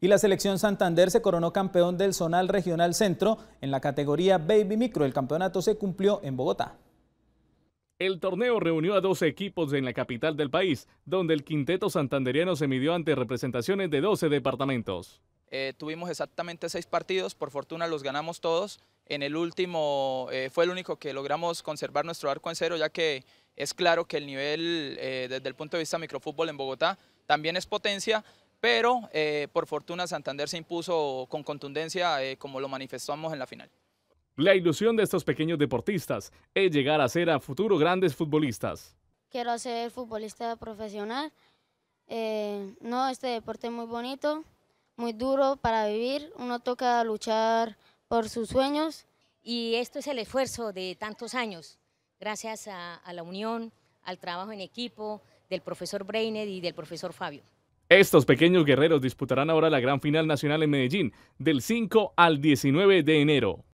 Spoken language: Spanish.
y la selección Santander se coronó campeón del Zonal Regional Centro en la categoría Baby Micro. El campeonato se cumplió en Bogotá. El torneo reunió a 12 equipos en la capital del país, donde el quinteto santanderiano se midió ante representaciones de 12 departamentos. Eh, tuvimos exactamente seis partidos, por fortuna los ganamos todos. En el último eh, fue el único que logramos conservar nuestro arco en cero, ya que es claro que el nivel eh, desde el punto de vista microfútbol en Bogotá también es potencia, pero eh, por fortuna Santander se impuso con contundencia eh, como lo manifestamos en la final. La ilusión de estos pequeños deportistas es llegar a ser a futuro grandes futbolistas. Quiero ser futbolista profesional. Eh, no, este deporte es muy bonito, muy duro para vivir. Uno toca luchar por sus sueños. Y esto es el esfuerzo de tantos años, gracias a, la unión, al trabajo en equipo del profesor Breiner y del profesor Fabio. Estos pequeños guerreros disputarán ahora la gran final nacional en Medellín del 5 al 19 de enero.